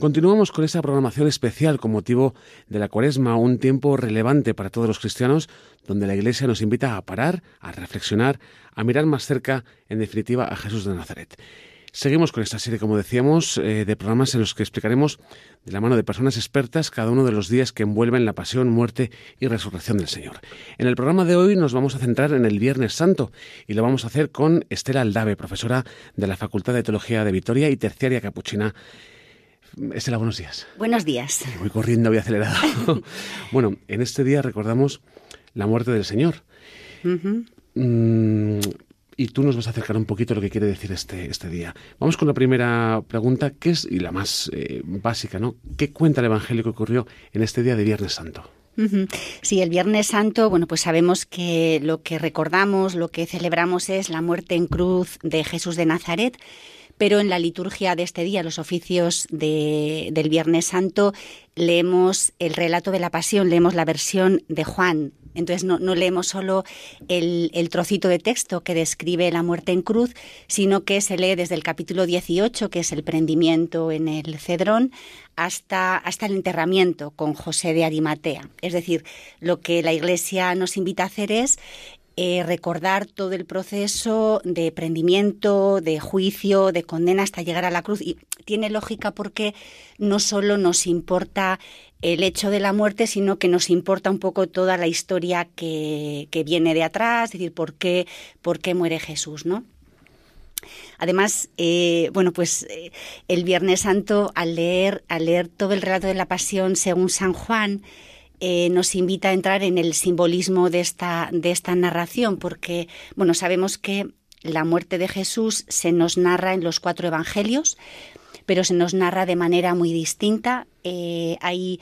Continuamos con esa programación especial con motivo de la cuaresma, un tiempo relevante para todos los cristianos, donde la Iglesia nos invita a parar, a reflexionar, a mirar más cerca, en definitiva, a Jesús de Nazaret. Seguimos con esta serie, como decíamos, eh, de programas en los que explicaremos de la mano de personas expertas cada uno de los días que envuelven la pasión, muerte y resurrección del Señor. En el programa de hoy nos vamos a centrar en el Viernes Santo y lo vamos a hacer con Estela Aldave, profesora de la Facultad de Teología de Vitoria y terciaria capuchina Estela, buenos días. Buenos días. Voy corriendo, voy acelerado. bueno, en este día recordamos la muerte del Señor. Mm, y tú nos vas a acercar un poquito a lo que quiere decir este, este día. Vamos con la primera pregunta, que es, y la más eh, básica, ¿no? ¿Qué cuenta el Evangelio que ocurrió en este día de Viernes Santo? Sí, el Viernes Santo, bueno, pues sabemos que lo que recordamos, lo que celebramos es la muerte en cruz de Jesús de Nazaret pero en la liturgia de este día, los oficios del Viernes Santo, leemos el relato de la pasión, leemos la versión de Juan. Entonces no, leemos solo el, trocito de texto que describe la muerte en cruz, sino que se lee desde el capítulo 18, que es el prendimiento en el Cedrón, hasta, hasta el enterramiento con José de Arimatea. Es decir, lo que la Iglesia nos invita a hacer es eh, recordar todo el proceso de prendimiento, de juicio, de condena hasta llegar a la cruz. Y tiene lógica porque no solo nos importa el hecho de la muerte, sino que nos importa un poco toda la historia que, viene de atrás, es decir, por qué, por qué muere Jesús, ¿no? Además, eh, bueno, pues eh, el Viernes Santo, al leer, al leer todo el relato de la Pasión según San Juan, eh, nos invita a entrar en el simbolismo de esta, de esta narración, porque, bueno, sabemos que la muerte de Jesús se nos narra en los cuatro evangelios, pero se nos narra de manera muy distinta. Eh, hay,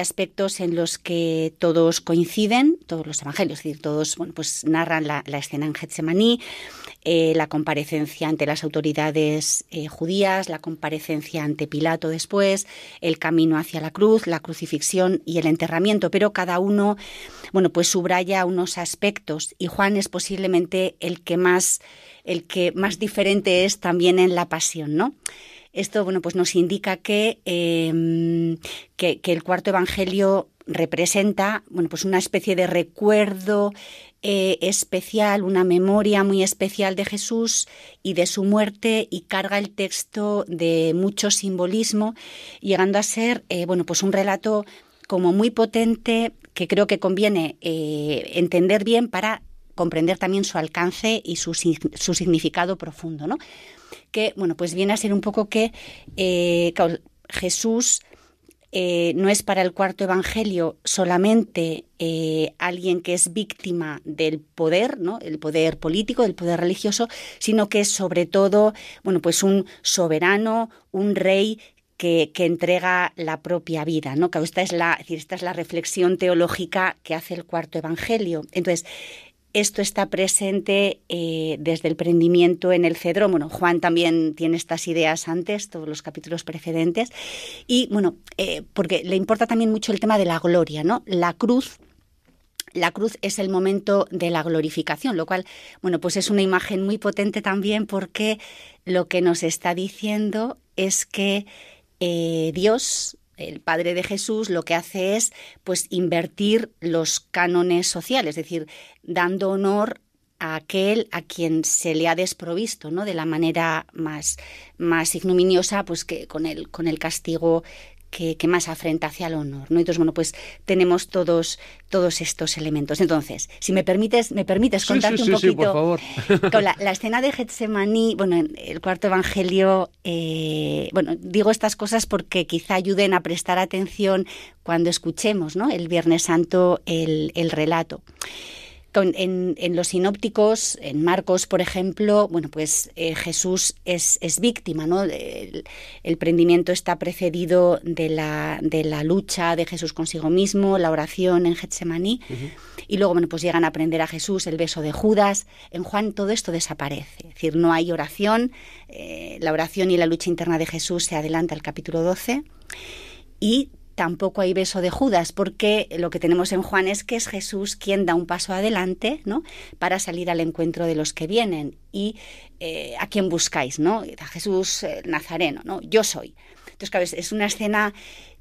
aspectos en los que todos coinciden, todos los evangelios, es decir, todos bueno, pues narran la, escena en Getsemaní, eh, la comparecencia ante las autoridades eh, judías, la comparecencia ante Pilato después, el camino hacia la cruz, la crucifixión y el enterramiento, pero cada uno, bueno, pues subraya unos aspectos y Juan es posiblemente el que más, el que más diferente es también en la pasión, ¿no? Esto, bueno, pues nos indica em, que, que, el cuarto evangelio representa, bueno, pues una especie de recuerdo eh, especial, una memoria muy especial de Jesús y de su muerte y carga el texto de mucho simbolismo, llegando a ser, eh, bueno, pues un relato como muy potente que creo que conviene eh, entender bien para comprender también su alcance y su, su significado profundo, ¿no? que, bueno, pues viene a ser un poco que eh, Jesús eh, no es para el cuarto evangelio solamente eh, alguien que es víctima del poder, ¿no? El poder político, el poder religioso, sino que es sobre todo, bueno, pues un soberano, un rey que, entrega la propia vida, ¿no? esta es la, decir, esta es la reflexión teológica que hace el cuarto evangelio. Entonces, esto está presente eh, desde el prendimiento en el cedrón. Bueno, Juan también tiene estas ideas antes, todos los capítulos precedentes. Y bueno, eh, porque le importa también mucho el tema de la gloria, ¿no? La cruz la cruz es el momento de la glorificación, lo cual, bueno, pues es una imagen muy potente también porque lo que nos está diciendo es que eh, Dios el padre de Jesús lo que hace es pues invertir los cánones sociales, es decir, dando honor a aquel a quien se le ha desprovisto, ¿no? De la manera más, más ignominiosa, pues que con el, con el castigo que, más afrenta hacia el honor. ¿no? Entonces, bueno, pues tenemos todos, todos estos elementos. Entonces, si me permites, me permites sí, contarte un poquito con la, escena de Getsemaní, bueno, en el cuarto evangelio, eh, bueno, digo estas cosas porque quizá ayuden a prestar atención cuando escuchemos ¿no? el Viernes Santo el, el relato en, los sinópticos, en Marcos, por ejemplo, bueno, pues eh, Jesús es, es, víctima, ¿no? El, prendimiento está precedido de la, de la lucha de Jesús consigo mismo, la oración en Getsemaní, y luego, bueno, pues llegan a prender a Jesús, el beso de Judas. En Juan todo esto desaparece, es decir, no hay oración, eh, la oración y la lucha interna de Jesús se adelanta al capítulo 12. Y tampoco hay beso de Judas, porque lo que tenemos en Juan es que es Jesús quien da un paso adelante, ¿no? Para salir al encuentro de los que vienen y eh, a quién buscáis, ¿no? A Jesús eh, Nazareno, ¿no? Yo soy. Entonces, claro, es una escena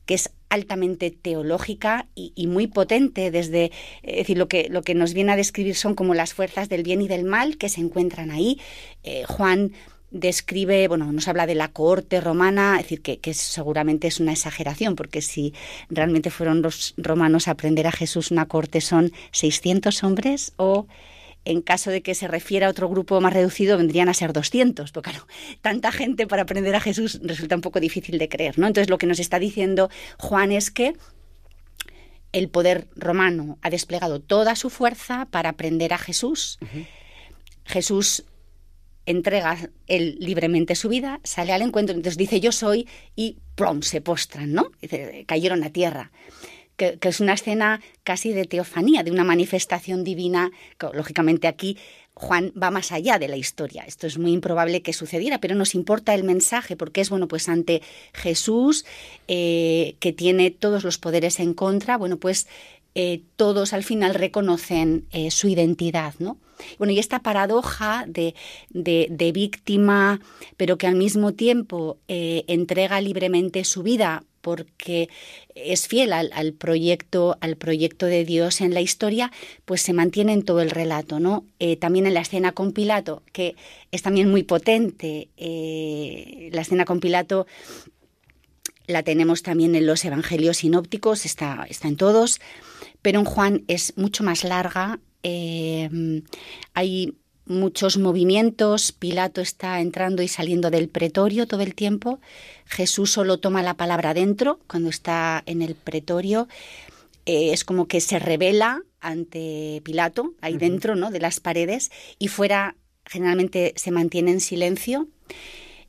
que es altamente teológica y, muy potente desde es decir lo que lo que nos viene a describir son como las fuerzas del bien y del mal que se encuentran ahí eh, Juan describe, bueno, nos habla de la cohorte romana, es decir, que, seguramente es una exageración, porque si realmente fueron los romanos a aprender a Jesús una corte son 600 hombres o... En caso de que se refiera a otro grupo más reducido, vendrían a ser 200, porque claro, tanta gente para aprender a Jesús resulta un poco difícil de creer, ¿no? Entonces, lo que nos está diciendo Juan es que el poder romano ha desplegado toda su fuerza para aprender a Jesús. Jesús entrega él libremente su vida, sale al encuentro, entonces dice yo soy y pron se postran, ¿no? cayeron a tierra. Que, es una escena casi de teofanía, de una manifestación divina. lógicamente aquí Juan va más allá de la historia. Esto es muy improbable que sucediera, pero nos importa el mensaje porque es, bueno, pues ante Jesús, eh, que tiene todos los poderes en contra, bueno, pues eh, todos al final reconocen eh, su identidad, ¿no? Bueno, y esta paradoja de, víctima, pero que al mismo tiempo eh, entrega libremente su vida porque es fiel al, proyecto, al proyecto de Dios en la historia, pues se mantiene en todo el relato, ¿no? también en la escena con Pilato, que es también muy potente. la escena con Pilato la tenemos también en los Evangelios sinópticos, está, está en todos, pero en Juan es mucho más larga. Eh, hay muchos movimientos, Pilato está entrando y saliendo del pretorio todo el tiempo, Jesús solo toma la palabra dentro cuando está en el pretorio, eh, es como que se revela ante Pilato, ahí dentro, ¿no? De las paredes, y fuera generalmente se mantiene en silencio.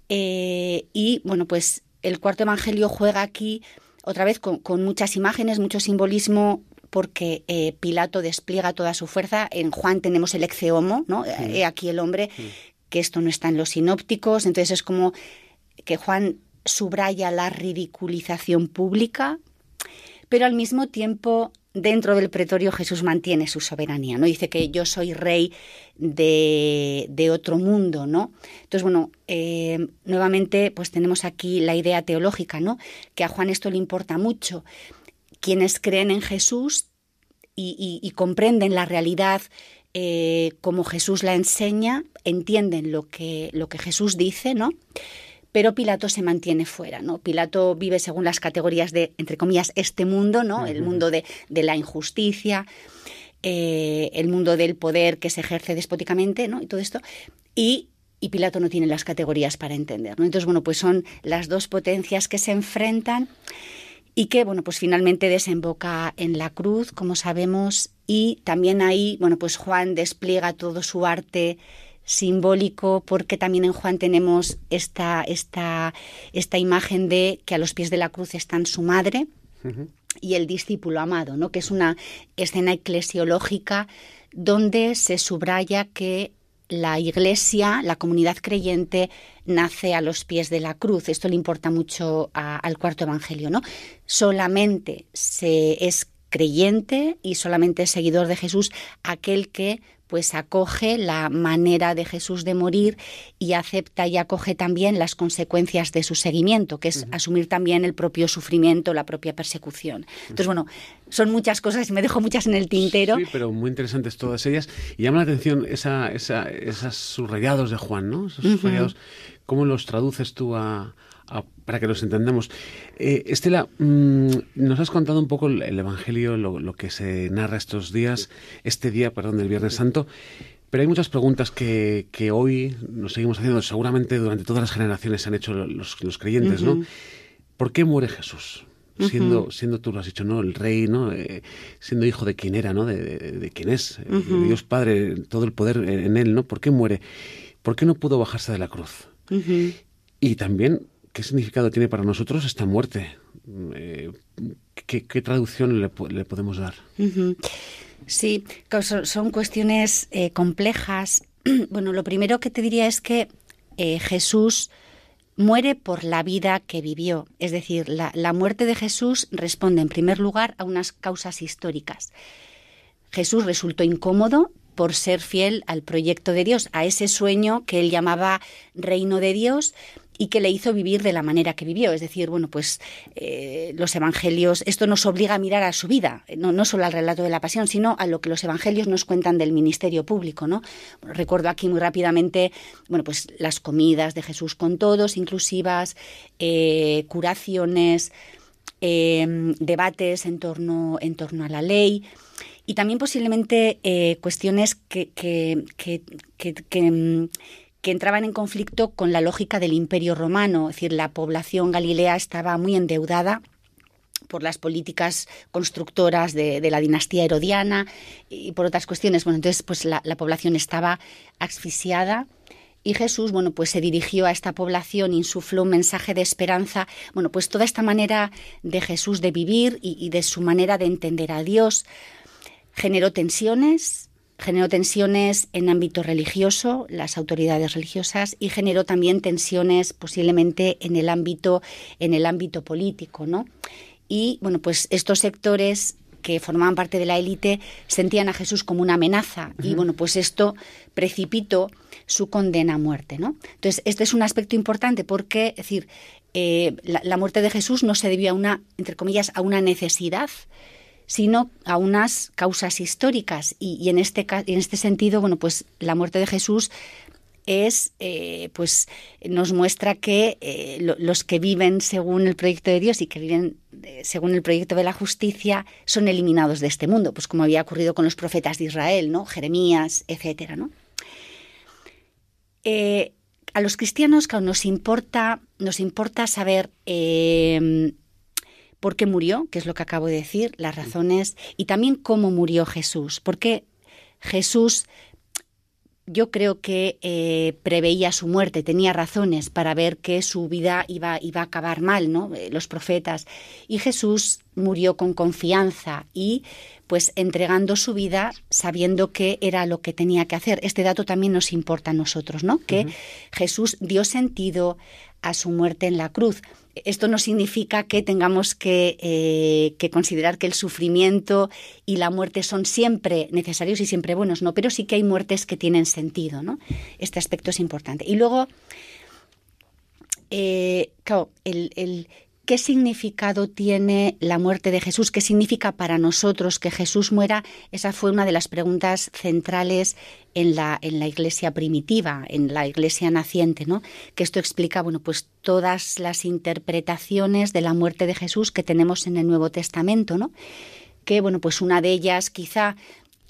Eh, y bueno, pues el cuarto evangelio juega aquí otra vez con, muchas imágenes, mucho simbolismo, porque eh, Pilato despliega toda su fuerza. En Juan tenemos el exeomo, ¿no? Eh, eh, aquí el hombre, que esto no está en los sinópticos. Entonces es como que Juan subraya la ridiculización pública, pero al mismo tiempo dentro del pretorio Jesús mantiene su soberanía, ¿no? Dice que yo soy rey de, de otro mundo, ¿no? Entonces, bueno, eh, nuevamente pues tenemos aquí la idea teológica, ¿no? Que a Juan esto le importa mucho. Quienes creen en Jesús y, comprenden la realidad eh, como Jesús la enseña, entienden lo que, lo que Jesús dice, ¿no? pero Pilato se mantiene fuera, ¿no? Pilato vive según las categorías de, entre comillas, este mundo, ¿no? El mundo de, la injusticia, eh, el mundo del poder que se ejerce despóticamente, ¿no? Y todo esto. Y, y Pilato no tiene las categorías para entender, ¿no? Entonces, bueno, pues son las dos potencias que se enfrentan y que, bueno, pues finalmente desemboca en la cruz, como sabemos, y también ahí, bueno, pues Juan despliega todo su arte simbólico, porque también en Juan tenemos esta, esta, esta imagen de que a los pies de la cruz están su madre y el discípulo amado, ¿no? que es una escena eclesiológica donde se subraya que la iglesia, la comunidad creyente, nace a los pies de la cruz. Esto le importa mucho al cuarto evangelio, ¿no? Solamente se es creyente y solamente es seguidor de Jesús aquel que pues acoge la manera de Jesús de morir y acepta y acoge también las consecuencias de su seguimiento, que es asumir también el propio sufrimiento, la propia persecución. Entonces, bueno, son muchas cosas y me dejo muchas en el tintero. Sí, pero muy interesantes todas ellas. Y llama la atención esos subrayados de Juan, ¿no? Esos subrayados. ¿Cómo los traduces tú a, para que nos entendamos. Eh, Estela, mm, nos has contado un poco el, Evangelio, lo, que se narra estos días, este día, perdón, del Viernes Santo. Pero hay muchas preguntas que, hoy nos seguimos haciendo, seguramente durante todas las generaciones se han hecho los, los creyentes, ¿no? ¿Por qué muere Jesús? siendo, siendo tú lo has dicho, ¿no? El rey, ¿no? Eh, siendo hijo de quien era, ¿no? De, de, quien es, eh, Dios Padre, todo el poder en él, ¿no? ¿Por qué muere? ¿Por qué no pudo bajarse de la cruz? Y también ¿Qué significado tiene para nosotros esta muerte? Mm, eh, ¿qué, traducción le, podemos dar? Sí, son cuestiones eh, complejas. Bueno, lo primero que te diría es que eh, Jesús muere por la vida que vivió. Es decir, la muerte de Jesús responde en primer lugar a unas causas históricas. Jesús resultó incómodo por ser fiel al proyecto de Dios, a ese sueño que él llamaba reino de Dios y que le hizo vivir de la manera que vivió. Es decir, bueno, pues eh, los evangelios, esto nos obliga a mirar a su vida, no, solo al relato de la pasión, sino a lo que los evangelios nos cuentan del ministerio público, ¿no? recuerdo aquí muy rápidamente, bueno, pues las comidas de Jesús con todos, inclusivas, eh, curaciones, em, debates en torno, en torno a la ley y también posiblemente eh, cuestiones que, que, mm, que entraban en conflicto con la lógica del imperio romano, es decir, la población galilea estaba muy endeudada por las políticas constructoras de, la dinastía herodiana y por otras cuestiones. Bueno, entonces pues la, población estaba asfixiada y Jesús, bueno, pues se dirigió a esta población, insufló un mensaje de esperanza. Bueno, pues toda esta manera de Jesús de vivir y de su manera de entender a Dios generó tensiones, generó tensiones en ámbito religioso, las autoridades religiosas, y generó también tensiones posiblemente en el ámbito, en el ámbito político, ¿no? Y bueno, pues estos sectores que formaban parte de la élite sentían a Jesús como una amenaza y bueno, pues esto precipitó su condena a muerte, ¿no? Entonces, este es un aspecto importante porque, decir, eh, la, muerte de Jesús no se debió a una, entre comillas, a una necesidad, sino a unas causas históricas. Y, en, este, en este sentido, bueno, pues la muerte de Jesús es, eh, pues nos muestra que eh, los que viven según el proyecto de Dios y que viven eh, según el proyecto de la justicia son eliminados de este mundo, pues como había ocurrido con los profetas de Israel, ¿no? Jeremías, etc. a los cristianos nos importa, nos importa saber por qué murió, que es lo que acabo de decir, las razones, y también cómo murió Jesús, porque Jesús yo creo que eh, preveía su muerte, tenía razones para ver que su vida iba, iba a acabar mal, ¿no? Eh, los profetas. Y Jesús murió con confianza y pues entregando su vida sabiendo que era lo que tenía que hacer. Este dato también nos importa a nosotros, ¿no? Que Jesús dio sentido a su muerte en la cruz. Esto no significa que tengamos eh, que, considerar que el sufrimiento y la muerte son siempre necesarios y siempre buenos, no, pero sí que hay muertes que tienen sentido, ¿no? Este aspecto es importante. Y luego, eh, claro, el ¿Qué significado tiene la muerte de Jesús? ¿Qué significa para nosotros que Jesús muera? Esa fue una de las preguntas centrales en la, en la iglesia primitiva, en la iglesia naciente, ¿no? Que esto explica, bueno, pues todas las interpretaciones de la muerte de Jesús que tenemos en el Nuevo Testamento, ¿no? que bueno, pues una de ellas quizá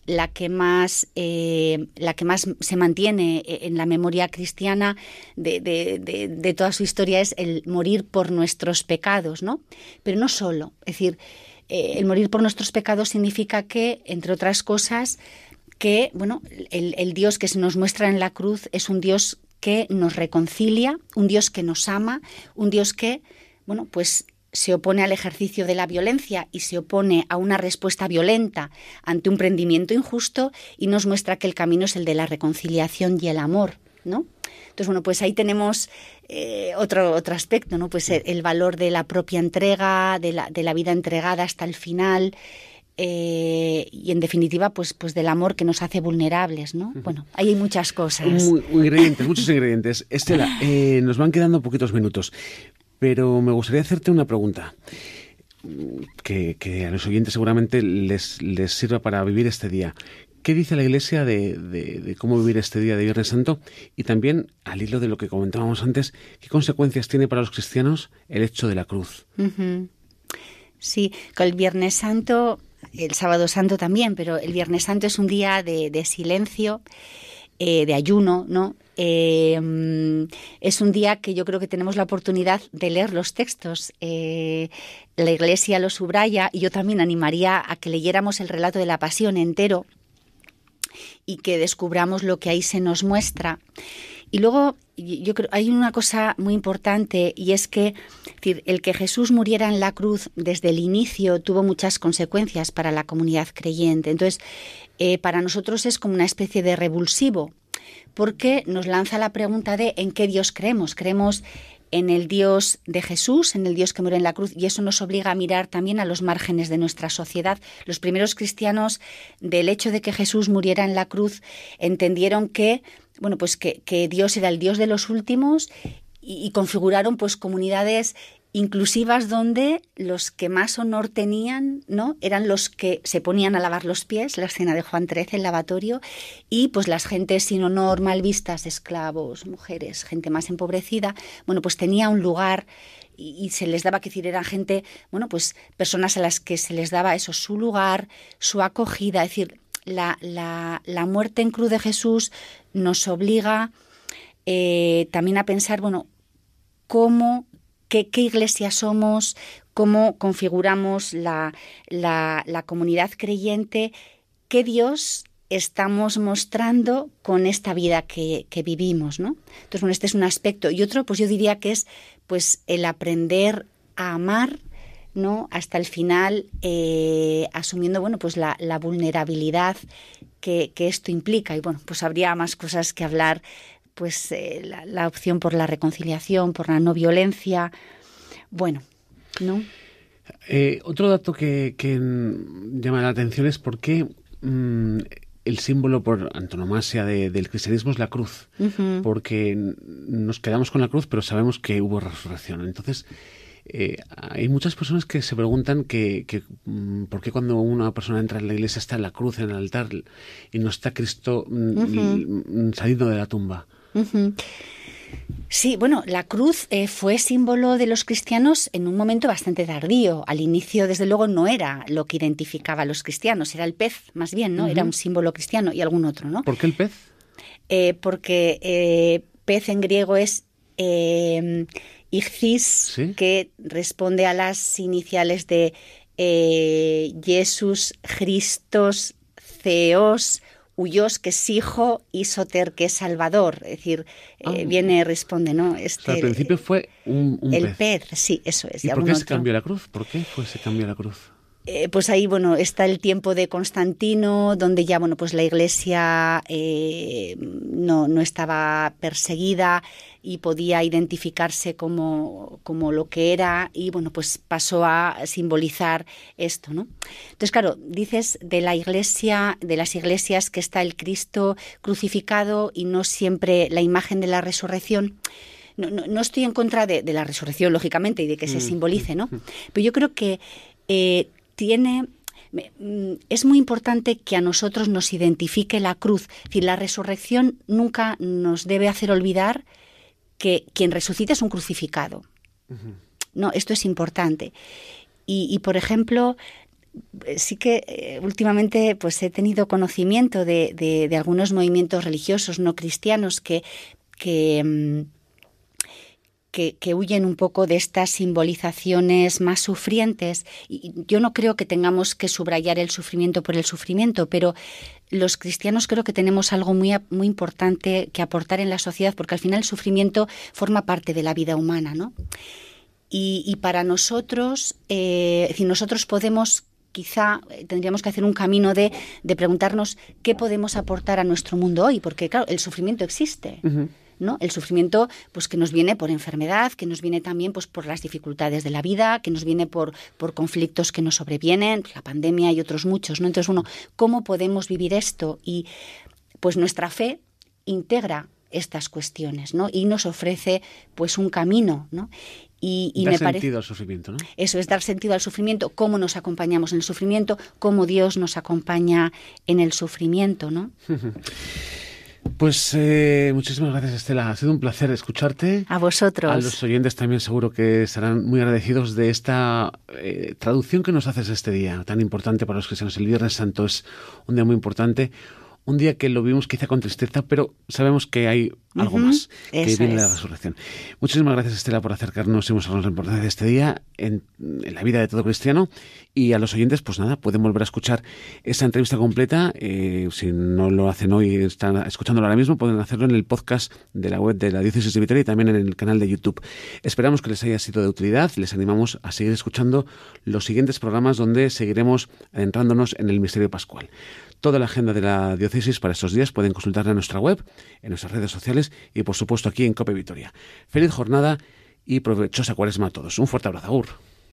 la que más, eh, la que más se mantiene e, en la memoria cristiana de, toda su historia es el morir por nuestros pecados, ¿no? Pero no solo, es decir, eh, el morir por nuestros pecados significa que, entre otras cosas, que bueno, el, el Dios que se nos muestra en la cruz es un Dios que nos reconcilia, un Dios que nos ama, un Dios que, bueno, pues se opone al ejercicio de la violencia y se opone a una respuesta violenta ante un prendimiento injusto y nos muestra que el camino es el de la reconciliación y el amor, ¿no? Entonces, bueno, pues ahí tenemos eh, otro, otro aspecto, ¿no? Pues el, valor de la propia entrega, de la, de la vida entregada hasta el final, eh, y en definitiva, pues, pues del amor que nos hace vulnerables, ¿no? Bueno, ahí hay muchas cosas. ingredientes, muchos ingredientes. Estela, eh, nos van quedando poquitos minutos, pero me gustaría hacerte una pregunta. Que, a los oyentes seguramente les, les, sirva para vivir este día. ¿Qué dice la Iglesia de, cómo vivir este día de Viernes Santo? Y también, al hilo de lo que comentábamos antes, ¿qué consecuencias tiene para los cristianos el hecho de la cruz? Sí, con el Viernes Santo, el Sábado Santo también, pero el Viernes Santo es un día de, silencio, eh, de ayuno, ¿no? Eh, es un día que yo creo que tenemos la oportunidad de leer los textos. Eh, la Iglesia lo subraya y yo también animaría a que leyéramos el relato de la Pasión entero y que descubramos lo que ahí se nos muestra. Y luego yo creo hay una cosa muy importante y es que el que Jesús muriera en la cruz desde el inicio tuvo muchas consecuencias para la comunidad creyente. Entonces, eh, para nosotros es como una especie de revulsivo porque nos lanza la pregunta de en qué Dios creemos. Creemos en el Dios de Jesús, en el Dios que murió en la cruz, y eso nos obliga a mirar también a los márgenes de nuestra sociedad. Los primeros cristianos, del hecho de que Jesús muriera en la cruz, entendieron que, bueno, pues que, Dios era el Dios de los últimos y, configuraron pues comunidades inclusivas donde los que más honor tenían, ¿no? Eran los que se ponían a lavar los pies, la escena de Juan XIII, el lavatorio, y pues las gentes sin honor, mal vistas, esclavos, mujeres, gente más empobrecida, bueno, pues tenía un lugar y, se les daba que decir, eran gente, bueno, pues personas a las que se les daba eso, su lugar, su acogida, es decir, la, muerte en cruz de Jesús nos obliga eh, también a pensar, bueno, cómo qué, iglesia somos, cómo configuramos la, comunidad creyente, qué Dios estamos mostrando con esta vida que, vivimos, ¿no? Entonces, bueno, este es un aspecto. Y otro, pues yo diría que es pues el aprender a amar, ¿no? Hasta el final, eh, asumiendo, bueno, pues la, vulnerabilidad que, que, esto implica. Y bueno, pues habría más cosas que hablar pues eh, la, opción por la reconciliación, por la no violencia. Bueno, ¿no? Eh, otro dato que, llama la atención es por qué mm, el símbolo por antonomasia del cristianismo es la cruz, porque nos quedamos con la cruz, pero sabemos que hubo resurrección. Entonces, eh, hay muchas personas que se preguntan que, mm, por qué cuando una persona entra en la iglesia está en la cruz, en el altar, y no está Cristo salido mm, saliendo de la tumba. Sí, bueno, la cruz eh, fue símbolo de los cristianos en un momento bastante tardío. Al inicio, desde luego, no era lo que identificaba a los cristianos, era el pez, más bien, ¿no? Era un símbolo cristiano y algún otro, ¿no? ¿Por qué el pez? Eh, porque eh, pez en griego es em, ichthys, que responde a las iniciales de Jesús, Cristos, Zeus huyos que es hijo y soter que es salvador. Es decir, eh, ah. viene, responde, ¿no? Este, al principio eh, fue un, el pez. sí, eso es. ¿Y por qué se cambió la cruz? ¿Por qué fue se cambió la cruz? Eh, pues ahí bueno está el tiempo de Constantino, donde ya bueno pues la Iglesia eh, no, estaba perseguida y podía identificarse como, lo que era y bueno pues pasó a simbolizar esto, ¿no? Entonces claro dices de la Iglesia, de las iglesias que está el Cristo crucificado y no siempre la imagen de la resurrección. No, estoy en contra de, la resurrección, lógicamente, y de que se mm, simbolice, mm, ¿no? Mm. Pero yo creo que eh, tiene mm, es muy importante que a nosotros nos identifique la cruz. la resurrección nunca nos debe hacer olvidar que quien resucita es un crucificado. No, esto es importante. Y, por ejemplo, sí que eh, últimamente pues he tenido conocimiento de, de, algunos movimientos religiosos no cristianos que, que mm, que, huyen un poco de estas simbolizaciones más sufrientes. Y yo no creo que tengamos que subrayar el sufrimiento por el sufrimiento, pero los cristianos creo que tenemos algo muy, muy importante que aportar en la sociedad, porque al final el sufrimiento forma parte de la vida humana, ¿no? Y, para nosotros, eh, nosotros podemos quizá eh, tendríamos que hacer un camino de, de, preguntarnos qué podemos aportar a nuestro mundo hoy, porque claro, el sufrimiento existe. El sufrimiento pues que nos viene por enfermedad, que nos viene también pues por las dificultades de la vida, que nos viene por, por conflictos que nos sobrevienen, la pandemia y otros muchos, ¿no? Entonces, uno, ¿cómo podemos vivir esto? Y pues nuestra fe integra estas cuestiones, ¿no? Y nos ofrece pues un camino, ¿no? Y, dar me parece, sentido al sufrimiento, Eso es dar sentido al sufrimiento, cómo nos acompañamos en el sufrimiento, cómo Dios nos acompaña en el sufrimiento, ¿no? Pues eh, muchísimas gracias, Estela. Ha sido un placer escucharte. A vosotros. A los oyentes también seguro que serán muy agradecidos de esta eh, traducción que nos haces este día, tan importante para los cristianos. El Viernes Santo es un día muy importante un día que lo vimos quizá con tristeza, pero sabemos que hay algo más, que viene la resurrección. Muchísimas gracias, Estela, por acercarnos y mostrarnos la importancia de este día en, la vida de todo cristiano. Y a los oyentes, pues nada, pueden volver a escuchar esa entrevista completa. Eh, si no lo hacen hoy, están escuchándolo ahora mismo, pueden hacerlo en el podcast de la web de la Diócesis de Vitoria y también en el canal de YouTube. Esperamos que les haya sido de utilidad. Les animamos a seguir escuchando los siguientes programas donde seguiremos adentrándonos en el misterio pascual toda la agenda de la diócesis para estos días. Pueden consultarla en nuestra web, en nuestras redes sociales y, por supuesto, aquí en Cope Vitoria. Feliz jornada y provechosa cuaresma a todos. Un fuerte abrazo.